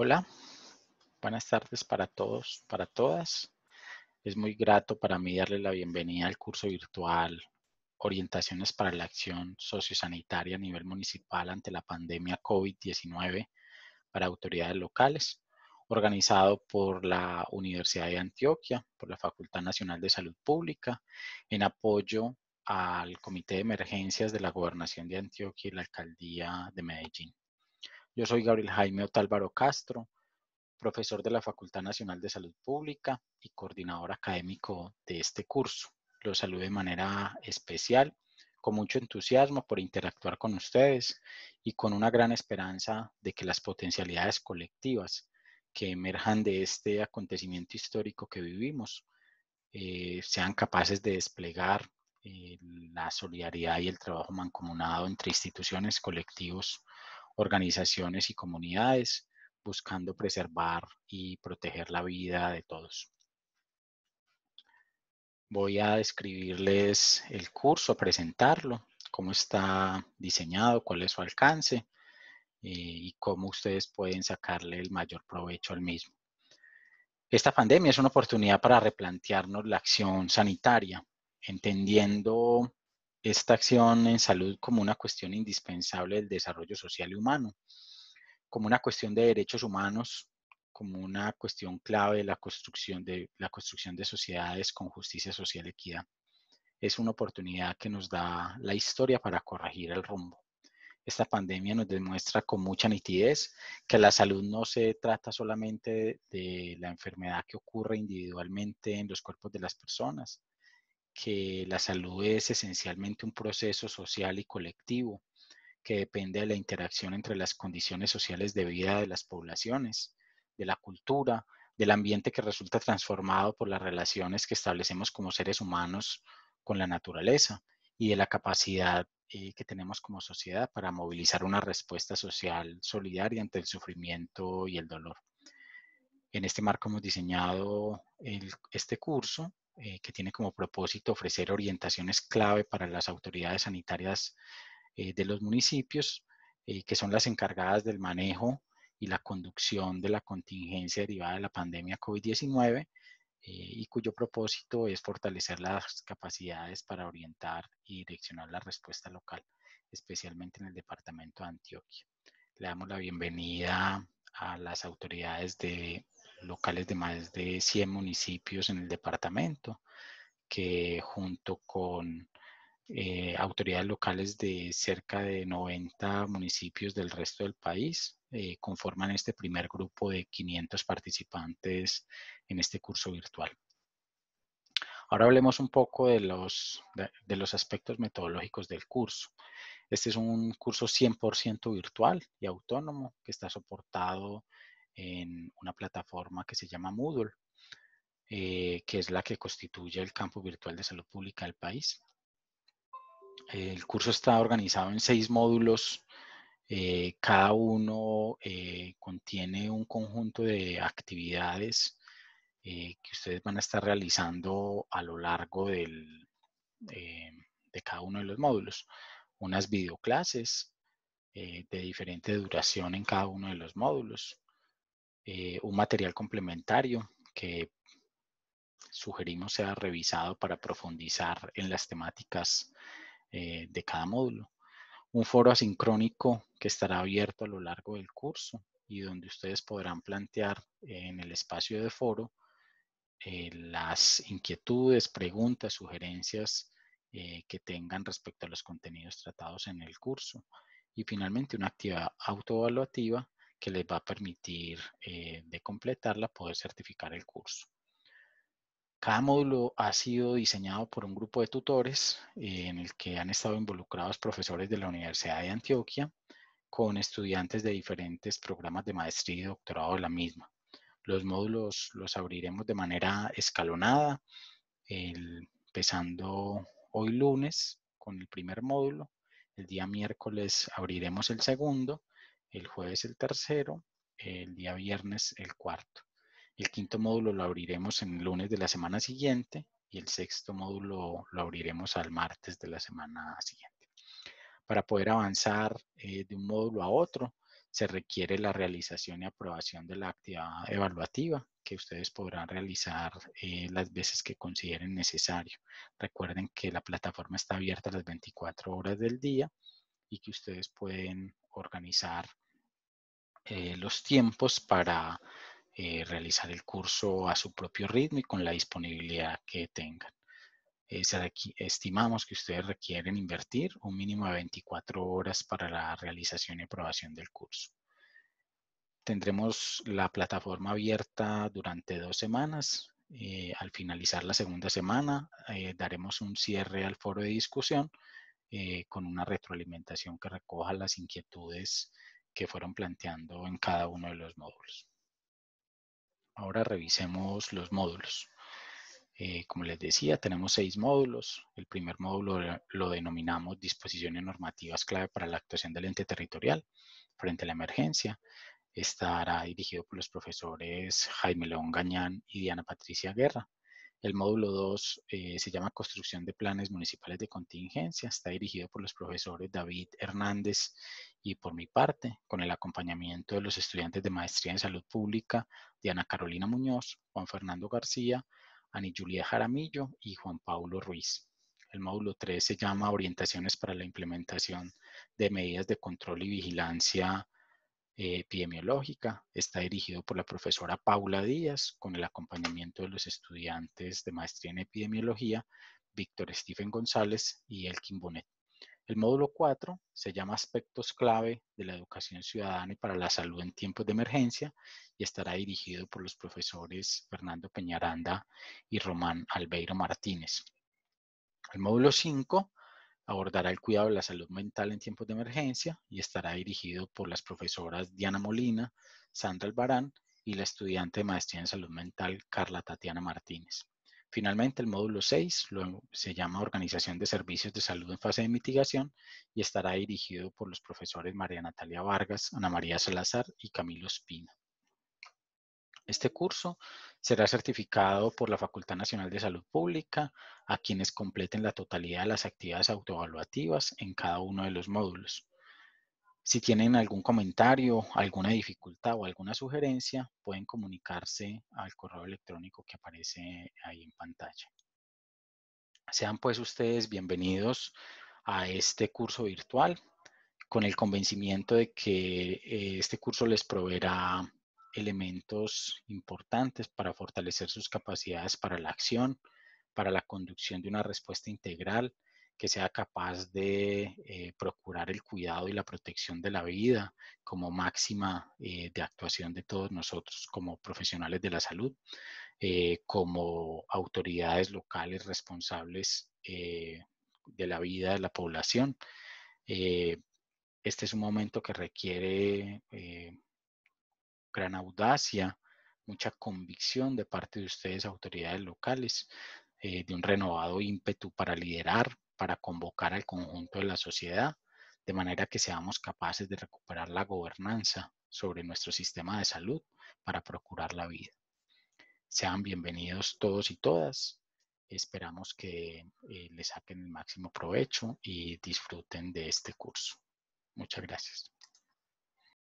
Hola, buenas tardes para todos, para todas. Es muy grato para mí darle la bienvenida al curso virtual Orientaciones para la Acción Sociosanitaria a nivel municipal ante la pandemia COVID-19 para autoridades locales, organizado por la Universidad de Antioquia, por la Facultad Nacional de Salud Pública, en apoyo al Comité de Emergencias de la Gobernación de Antioquia y la Alcaldía de Medellín. Yo soy Gabriel Jaime Otálvaro Castro, profesor de la Facultad Nacional de Salud Pública y coordinador académico de este curso. Los saludo de manera especial, con mucho entusiasmo por interactuar con ustedes y con una gran esperanza de que las potencialidades colectivas que emerjan de este acontecimiento histórico que vivimos eh, sean capaces de desplegar eh, la solidaridad y el trabajo mancomunado entre instituciones, colectivos organizaciones y comunidades, buscando preservar y proteger la vida de todos. Voy a describirles el curso, presentarlo, cómo está diseñado, cuál es su alcance eh, y cómo ustedes pueden sacarle el mayor provecho al mismo. Esta pandemia es una oportunidad para replantearnos la acción sanitaria, entendiendo esta acción en salud como una cuestión indispensable del desarrollo social y humano, como una cuestión de derechos humanos, como una cuestión clave de la construcción de, sociedades con justicia social y equidad. Es una oportunidad que nos da la historia para corregir el rumbo. Esta pandemia nos demuestra con mucha nitidez que la salud no se trata solamente de la enfermedad que ocurre individualmente en los cuerpos de las personas, que la salud es esencialmente un proceso social y colectivo que depende de la interacción entre las condiciones sociales de vida de las poblaciones, de la cultura, del ambiente que resulta transformado por las relaciones que establecemos como seres humanos con la naturaleza y de la capacidad eh, que tenemos como sociedad para movilizar una respuesta social solidaria ante el sufrimiento y el dolor. En este marco hemos diseñado este curso eh, que tiene como propósito ofrecer orientaciones clave para las autoridades sanitarias eh, de los municipios, eh, que son las encargadas del manejo y la conducción de la contingencia derivada de la pandemia COVID-19 y cuyo propósito es fortalecer las capacidades para orientar y direccionar la respuesta local, especialmente en el departamento de Antioquia. Le damos la bienvenida a las autoridades de locales de más de 100 municipios en el departamento, que junto con eh, autoridades locales de cerca de 90 municipios del resto del país eh, conforman este primer grupo de 500 participantes en este curso virtual. Ahora hablemos un poco de los, de los aspectos metodológicos del curso. Este es un curso 100% virtual y autónomo que está soportado en una plataforma que se llama Moodle, eh, que es la que constituye el campo virtual de salud pública del país. El curso está organizado en seis módulos, eh, cada uno eh, contiene un conjunto de actividades que ustedes van a estar realizando a lo largo de cada uno de los módulos. Unas videoclases de diferente duración en cada uno de los módulos eh, un material complementario que sugerimos sea revisado para profundizar en las temáticas eh, de cada módulo. Un foro asincrónico que estará abierto a lo largo del curso y donde ustedes podrán plantear eh, en el espacio de foro las inquietudes, preguntas, sugerencias que tengan respecto a los contenidos tratados en el curso. Y finalmente una actividad autoevaluativa que les va a permitir eh, de completarla poder certificar el curso. Cada módulo ha sido diseñado por un grupo de tutores eh, en el que han estado involucrados profesores de la Universidad de Antioquia con estudiantes de diferentes programas de maestría y doctorado de la misma. Los módulos los abriremos de manera escalonada, empezando hoy lunes con el primer módulo, el día miércoles abriremos el segundo el jueves el tercero, el día viernes el cuarto. El quinto módulo lo abriremos en el lunes de la semana siguiente y el sexto módulo lo abriremos al martes de la semana siguiente. Para poder avanzar eh, de un módulo a otro, se requiere la realización y aprobación de la actividad evaluativa que ustedes podrán realizar eh, las veces que consideren necesario. Recuerden que la plataforma está abierta las 24 horas del día y que ustedes pueden organizar eh, los tiempos para eh, realizar el curso a su propio ritmo y con la disponibilidad que tengan. Eh, estimamos que ustedes requieren invertir un mínimo de 24 horas para la realización y aprobación del curso. Tendremos la plataforma abierta durante dos semanas. al finalizar la segunda semana, daremos un cierre al foro de discusión eh, con una retroalimentación que recoja las inquietudes que fueron planteando en cada uno de los módulos. Ahora revisemos los módulos. Eh, como les decía, tenemos seis módulos. El primer módulo lo denominamos disposiciones normativas clave para la actuación del ente territorial frente a la emergencia. Estará dirigido por los profesores Jaime León Gañán y Diana Patricia Guerra. El módulo 2 eh, se llama Construcción de Planes Municipales de Contingencia. Está dirigido por los profesores David Hernández y por mi parte, con el acompañamiento de los estudiantes de Maestría en Salud Pública, Diana Carolina Muñoz, Juan Fernando García, Ani Julia Jaramillo y Juan Paulo Ruiz. El módulo 3 se llama Orientaciones para la implementación de medidas de control y vigilancia eh, epidemiológica. Está dirigido por la profesora Paula Díaz con el acompañamiento de los estudiantes de maestría en epidemiología Víctor Stephen González y Elkin Bonet. El módulo 4 se llama Aspectos clave de la educación ciudadana y para la salud en tiempos de emergencia y estará dirigido por los profesores Fernando Peñaranda y Román Albeiro Martínez. El módulo 5 abordará el cuidado de la salud mental en tiempos de emergencia y estará dirigido por las profesoras Diana Molina, Sandra Albarán y la estudiante de maestría en salud mental Carla Tatiana Martínez. Finalmente, el módulo 6 se llama Organización de Servicios de Salud en Fase de Mitigación y estará dirigido por los profesores María Natalia Vargas, Ana María Salazar y Camilo Espina. Este curso será certificado por la Facultad Nacional de Salud Pública a quienes completen la totalidad de las actividades autoevaluativas en cada uno de los módulos. Si tienen algún comentario, alguna dificultad o alguna sugerencia, pueden comunicarse al correo electrónico que aparece ahí en pantalla. Sean pues ustedes bienvenidos a este curso virtual con el convencimiento de que eh, este curso les proveerá elementos importantes para fortalecer sus capacidades para la acción, para la conducción de una respuesta integral que sea capaz de eh, procurar el cuidado y la protección de la vida como máxima eh, de actuación de todos nosotros como profesionales de la salud, eh, como autoridades locales responsables de la vida de la población. este es un momento que requiere gran audacia, mucha convicción de parte de ustedes, autoridades locales, eh, de un renovado ímpetu para liderar, para convocar al conjunto de la sociedad, de manera que seamos capaces de recuperar la gobernanza sobre nuestro sistema de salud para procurar la vida. Sean bienvenidos todos y todas. Esperamos que eh, les saquen el máximo provecho y disfruten de este curso. Muchas gracias.